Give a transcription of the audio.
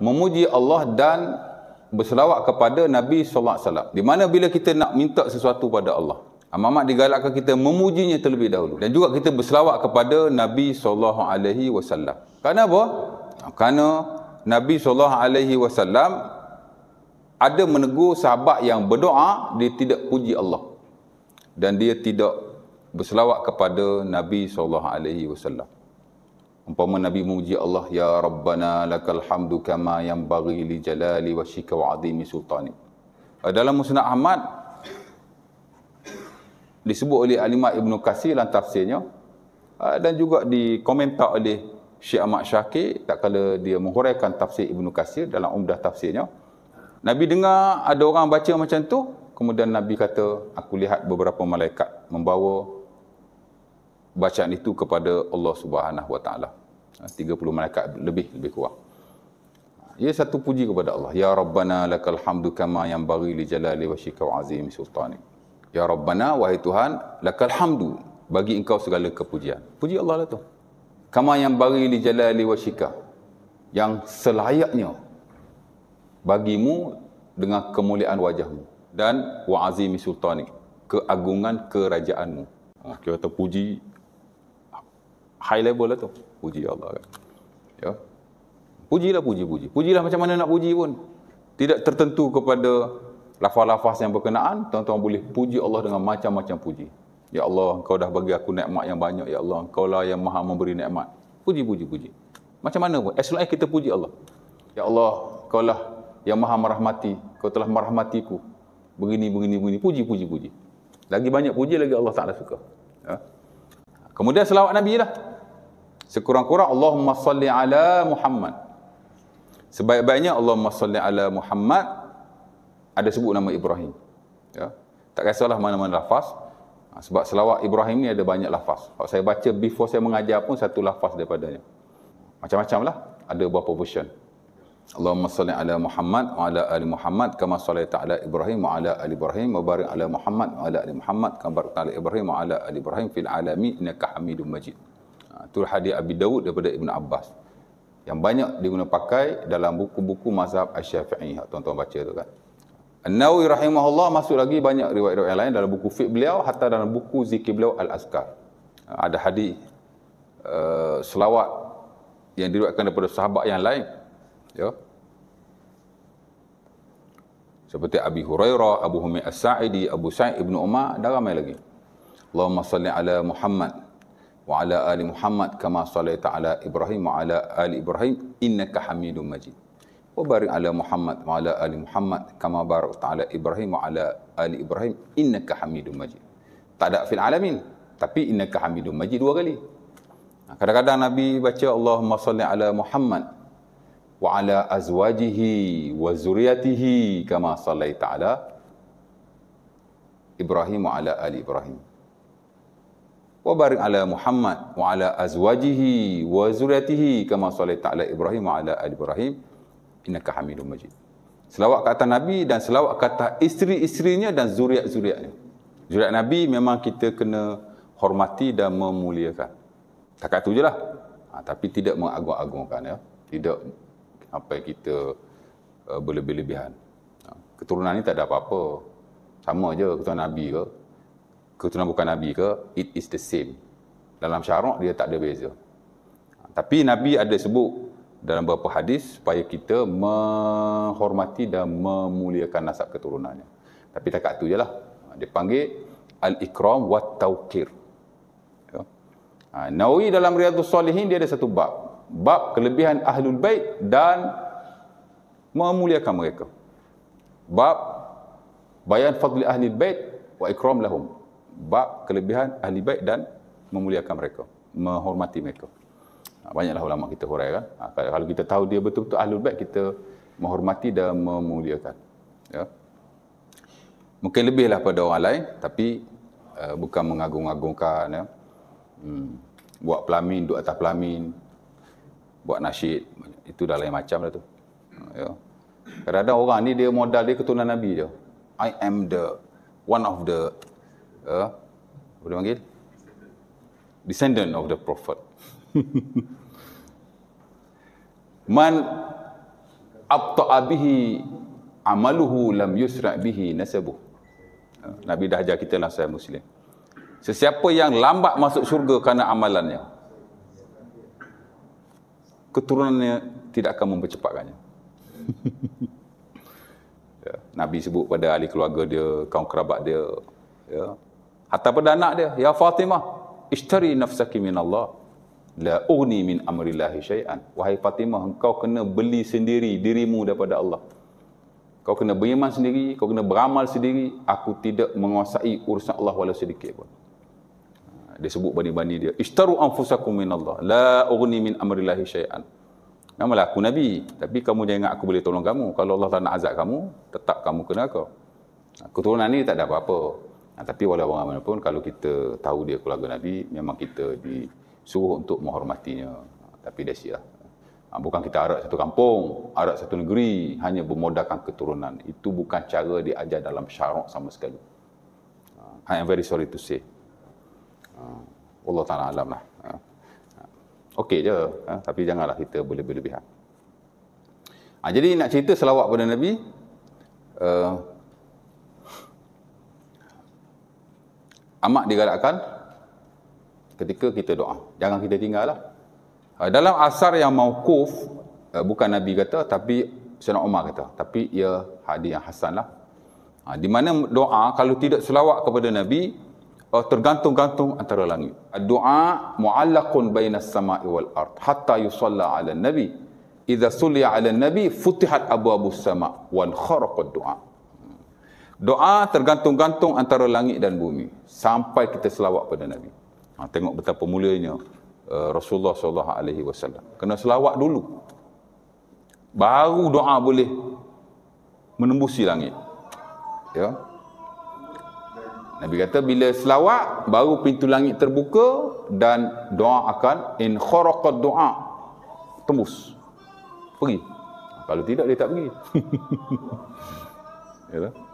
memuji Allah dan berselawat kepada Nabi sallallahu alaihi wasallam. Di mana bila kita nak minta sesuatu pada Allah, amat-amat digalakkan kita memujinya terlebih dahulu dan juga kita berselawat kepada Nabi sallallahu alaihi wasallam. Karena apa? Karena Nabi sallallahu alaihi wasallam ada menegur sahabat yang berdoa dia tidak puji Allah dan dia tidak berselawat kepada Nabi sallallahu alaihi wasallam. Umpama Nabi memuji Allah, Ya Rabbana lakal hamdu kama yang bagi li jalali wa shika wa azimi sultani. Eh, dalam Musnah Ahmad, disebut oleh Alimah Ibn Qasir dalam tafsirnya, eh, dan juga dikomentar oleh Syekh Ahmad Syakir, tak kala dia menghuraikan tafsir Ibn Qasir dalam umdah tafsirnya. Nabi dengar ada orang baca macam tu, kemudian Nabi kata, aku lihat beberapa malaikat membawa bacaan itu kepada Allah Subhanahu Wa Taala. 30 ha, malaikat lebih lebih kurang. Ia satu puji kepada Allah. Ya Rabbana lakal hamdu kama yang bagi li jalali wa shikau azim sultani. Ya Rabbana wahai Tuhan lakal hamdu bagi engkau segala kepujian. Puji Allah lah tu. Kama yang bagi li jalali wa shikau. Yang selayaknya bagimu dengan kemuliaan wajahmu dan wa azim sultani. Keagungan kerajaanmu. Ha, kita puji high level lah tu. Puji Allah kan. Ya. Pujilah puji-puji. Pujilah macam mana nak puji pun. Tidak tertentu kepada lafaz-lafaz yang berkenaan, tuan-tuan boleh puji Allah dengan macam-macam puji. Ya Allah, kau dah bagi aku nikmat yang banyak. Ya Allah, kau lah yang maha memberi nikmat. Puji, puji, puji. Macam mana pun. As long as kita puji Allah. Ya Allah, kau lah yang maha merahmati. Kau telah merahmatiku. Begini, begini, begini. Puji, puji, puji. Lagi banyak puji, lagi Allah Ta'ala suka. Ya. Kemudian selawat Nabi lah sekurang-kurang Allahumma salli ala Muhammad sebaik-baiknya Allahumma salli ala Muhammad ada sebut nama Ibrahim ya tak kisahlah mana-mana lafaz ha, sebab selawat Ibrahim ni ada banyak lafaz kalau saya baca before saya mengajar pun satu lafaz daripadanya macam-macam lah ada beberapa version Allahumma salli ala Muhammad wa ala ali Muhammad kama salli ta'ala Ibrahim wa ala ali Ibrahim wa barik ala Muhammad wa ala ali Muhammad kama barik ala Ibrahim wa ala ali Ibrahim fil alami innaka hamidun majid itu hadis Abi Dawud daripada Ibn Abbas. Yang banyak digunakan pakai dalam buku-buku mazhab Asy-Syafi'i. Tuan-tuan baca tu kan. An-Nawawi rahimahullah masuk lagi banyak riwayat-riwayat lain dalam buku fiqh beliau hatta dalam buku zikir beliau Al-Azkar. Ha, ada hadis uh, selawat yang diriwayatkan daripada sahabat yang lain. Ya. Seperti Abi Hurairah, Abu Humi As-Sa'idi, Abu Sa'id ibn Umar dan ramai lagi. Allahumma salli ala Muhammad wa ala ali Muhammad kama sallaita ala Ibrahim wa ala ali Ibrahim innaka Hamidum Majid. Wa barik ala Muhammad wa ala ali Muhammad kama barakta ala Ibrahim wa ala ali Ibrahim innaka Hamidum Majid. Tak ada fil alamin tapi innaka Hamidum Majid dua kali. Kadang-kadang Nabi baca Allahumma salli ala Muhammad wa ala azwajihi wa zuriatihi kama sallaita ala Ibrahim wa ala ali Ibrahim wa barik ala Muhammad wa ala azwajihi wa zuriatihi kama salaita ala Ibrahim wa ala ali Ibrahim innaka Hamidum Majid. Selawat kata Nabi dan selawat kata isteri-isterinya dan zuriat-zuriatnya. Zuriat Nabi memang kita kena hormati dan memuliakan. Takat tu je lah. Ha, tapi tidak mengagung-agungkan. Ya. Tidak apa kita uh, berlebih-lebihan. Ha, keturunan ni tak ada apa-apa. Sama je keturunan Nabi ke keturunan bukan Nabi ke, it is the same. Dalam syarak dia tak ada beza. Tapi Nabi ada sebut dalam beberapa hadis supaya kita menghormati dan memuliakan nasab keturunannya. Tapi tak kat tu je lah. Dia panggil Al-Ikram wa Tawqir. Ya. Ha, Nawi dalam Riyadhus Salihin dia ada satu bab. Bab kelebihan Ahlul Bait dan memuliakan mereka. Bab bayan fadli Ahlul Bait wa ikram lahum bab kelebihan ahli bait dan memuliakan mereka, menghormati mereka. Ha, banyaklah ulama kita huraikan. Ha, kalau kita tahu dia betul-betul ahli baik kita menghormati dan memuliakan. Ya. Mungkin lebihlah pada orang lain, tapi uh, bukan mengagung-agungkan. Ya. Hmm. Buat pelamin, duduk atas pelamin, buat nasyid, itu dah lain macam lah tu. Ya. Kadang-kadang orang ni dia modal dia keturunan Nabi je. I am the one of the apa dia panggil? Descendant of the prophet. Man abta'a bihi amaluhu lam yusra' bihi nasabuh. Ha, Nabi dah ajar kita nasihat lah, Muslim. Sesiapa yang lambat masuk syurga kerana amalannya, keturunannya tidak akan mempercepatkannya. Ya, Nabi sebut pada ahli keluarga dia, kaum kerabat dia, ya, Ataupun anak dia, Ya Fatimah, ishtari nafsaki min Allah. La ughni min amrillahi syai'an. Wahai Fatimah, engkau kena beli sendiri dirimu daripada Allah. Kau kena beriman sendiri, kau kena beramal sendiri. Aku tidak menguasai urusan Allah walau sedikit pun. Ha, dia sebut bani-bani dia. Ishtaru anfusakum min Allah. La ughni min amrillahi syai'an. Namalah aku Nabi. Tapi kamu jangan ingat aku boleh tolong kamu. Kalau Allah tak nak azab kamu, tetap kamu kena kau. Keturunan ni tak ada apa-apa. Ha, tapi walau bagaimanapun kalau kita tahu dia keluarga Nabi memang kita disuruh untuk menghormatinya. Ha, tapi dah silah. Ha, ah, bukan kita arak satu kampung, arak satu negeri hanya bermodalkan keturunan. Itu bukan cara diajar dalam syarak sama sekali. Ha, I am very sorry to say. Ha, Allah Ta'ala alam lah. Ha. Okey je. Ha, tapi janganlah kita boleh lebihan Ha, jadi nak cerita selawat pada Nabi. Uh, amat digalakkan ketika kita doa. Jangan kita tinggal lah. Ha, dalam asar yang mauquf, eh, bukan Nabi kata, tapi Sayyidina Umar kata. Tapi ia hadis yang hasan lah. Ha, di mana doa, kalau tidak selawat kepada Nabi, eh, tergantung-gantung antara langit. Doa mu'allakun baina sama'i wal ard hatta yusalla ala nabi. Iza sulia ala nabi, futihat abu-abu sama' wal kharaqad doa Doa tergantung-gantung antara langit dan bumi sampai kita selawat pada Nabi. Ha, tengok betapa mulianya uh, Rasulullah sallallahu alaihi wasallam. Kena selawat dulu. Baru doa boleh menembusi langit. Ya. Nabi kata bila selawat baru pintu langit terbuka dan doa akan in kharaqad doa tembus. Pergi. Kalau tidak dia tak pergi. ya. Lah.